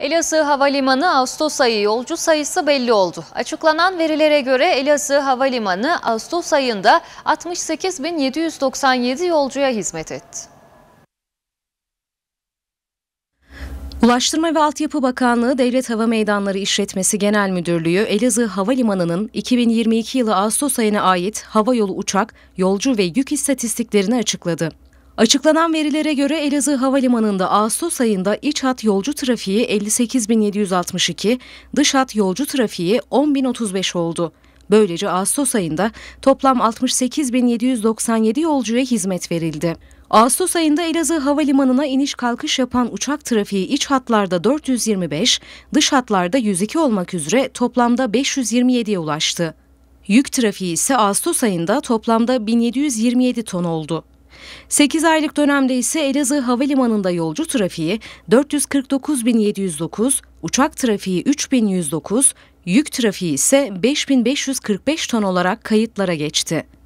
Elazığ Havalimanı Ağustos ayı yolcu sayısı belli oldu. Açıklanan verilere göre Elazığ Havalimanı Ağustos ayında 68.797 yolcuya hizmet etti. Ulaştırma ve Altyapı Bakanlığı Devlet Hava Meydanları İşletmesi Genel Müdürlüğü Elazığ Havalimanı'nın 2022 yılı Ağustos ayına ait hava yolu uçak, yolcu ve yük istatistiklerini açıkladı. Açıklanan verilere göre Elazığ Havalimanı'nda Ağustos ayında iç hat yolcu trafiği 58.762, dış hat yolcu trafiği 10.035 oldu. Böylece Ağustos ayında toplam 68.797 yolcuya hizmet verildi. Ağustos ayında Elazığ Havalimanı'na iniş kalkış yapan uçak trafiği iç hatlarda 425, dış hatlarda 102 olmak üzere toplamda 527'ye ulaştı. Yük trafiği ise Ağustos ayında toplamda 1727 ton oldu. 8 aylık dönemde ise Elazığ Havalimanı'nda yolcu trafiği 449.709, uçak trafiği 3.109, yük trafiği ise 5.545 ton olarak kayıtlara geçti.